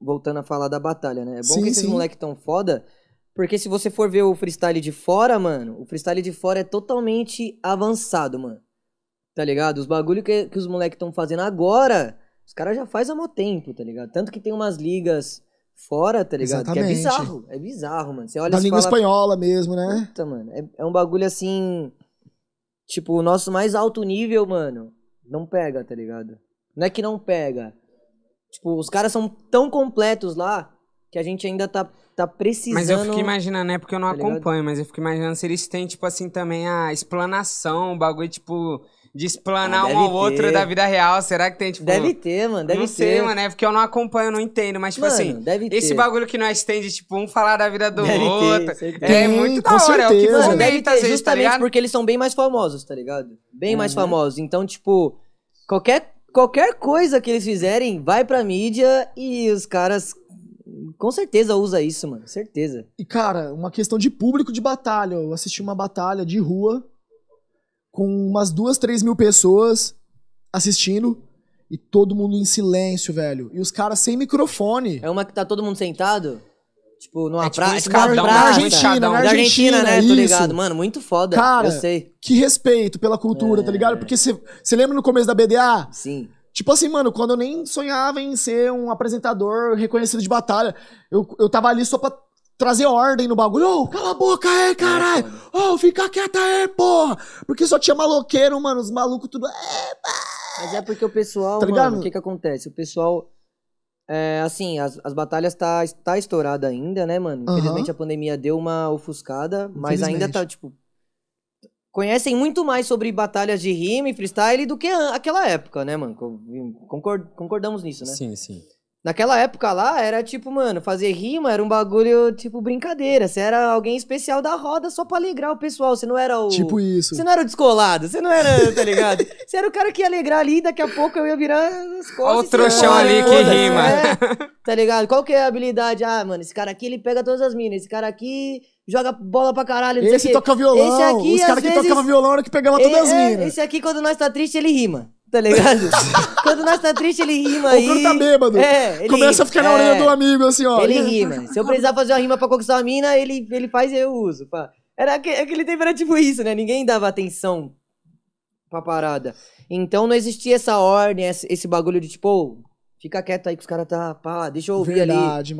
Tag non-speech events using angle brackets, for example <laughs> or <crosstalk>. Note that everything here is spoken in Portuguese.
voltando a falar da batalha, né? É bom sim, que esses moleques tão foda, porque se você for ver o freestyle de fora, mano, o freestyle de fora é totalmente avançado, mano. Tá ligado? Os bagulho que, que os moleques estão fazendo agora, os caras já faz há muito tempo, tá ligado? Tanto que tem umas ligas fora, tá ligado? Exatamente. Que é bizarro, é bizarro, mano. Você olha Na língua fala, espanhola mesmo, né? Puta, mano, é, é um bagulho assim, tipo, o nosso mais alto nível, mano, não pega, tá ligado? Não é que não pega, Tipo, os caras são tão completos lá que a gente ainda tá, tá precisando. Mas eu fico imaginando, né? Porque eu não tá acompanho, ligado? mas eu fico imaginando se eles têm, tipo assim, também a explanação, o bagulho, tipo. De explanar ah, um ao ter. outro da vida real, será que tem, tipo. Deve ter, mano, deve não ter. sei, mano, é porque eu não acompanho, não entendo, mas, tipo assim, mano, assim, deve esse bagulho que nós tem de, tipo, um falar da vida do deve outro. Ter, é, é muito da hora, certeza. é o que mano, deve ter, vezes, tá justamente tá porque eles são bem mais famosos, tá ligado? Bem uhum. mais famosos. Então, tipo, qualquer Qualquer coisa que eles fizerem, vai pra mídia e os caras com certeza usa isso, mano. Certeza. E, cara, uma questão de público de batalha. Eu assisti uma batalha de rua com umas duas, três mil pessoas assistindo e todo mundo em silêncio, velho. E os caras sem microfone. É uma que tá todo mundo sentado? Tipo, numa é, tipo, Tipo, Argentina, na Argentina, né? né? né? É Isso. Tô ligado. Mano, muito foda. Cara, eu sei. Que respeito pela cultura, tá é... tá ligado? Porque você lembra no começo da BDA? Sim. Tipo assim, mano, quando eu nem sonhava em ser um apresentador reconhecido de batalha, eu, eu tava ali só pra trazer ordem no bagulho. Ô, oh, cala a boca aí, é caralho! Ô, oh, fica quieta aí, porra! Porque só tinha maloqueiro, mano, os malucos tudo. Mas é porque o pessoal, tá mano, o que que acontece? O pessoal é, assim, as, as batalhas tá, tá estourada ainda, né, mano? Infelizmente uhum. a pandemia deu uma ofuscada, mas ainda tá, tipo. Conhecem muito mais sobre batalhas de rima e freestyle do que aquela época, né, mano? Concord, concordamos nisso, né? Sim, sim. Naquela época lá, era tipo, mano, fazer rima era um bagulho, tipo, brincadeira. Você era alguém especial da roda só pra alegrar o pessoal. Você não era o. Tipo isso. Você não era o descolado. Você não era, tá ligado? <laughs> você era o cara que ia alegrar ali e daqui a pouco eu ia virar as costas. Olha o trouxão ali ah, que rima. É, tá ligado? Qual que é a habilidade? Ah, mano, esse cara aqui ele pega todas as minas. Esse cara aqui joga bola pra caralho. Esse toca violão. Esse aqui, Os caras que vezes... tocavam violão era que pegava todas é, as é, minas. Esse aqui, quando nós tá triste, ele rima. Tá ligado? <laughs> Quando nós tá triste, ele rima aí. O Bruno tá bêbado. É, Começa rima. a ficar na é. orelha é. do amigo, assim, ó. Ele rima. Se eu precisar fazer uma rima pra conquistar uma mina, ele, ele faz e eu uso. Pá. Era aquele tempo era tipo isso, né? Ninguém dava atenção pra parada. Então não existia essa ordem, esse bagulho de tipo, oh, fica quieto aí que os caras tá, pá, deixa eu ouvir Verdade, ali. Mano.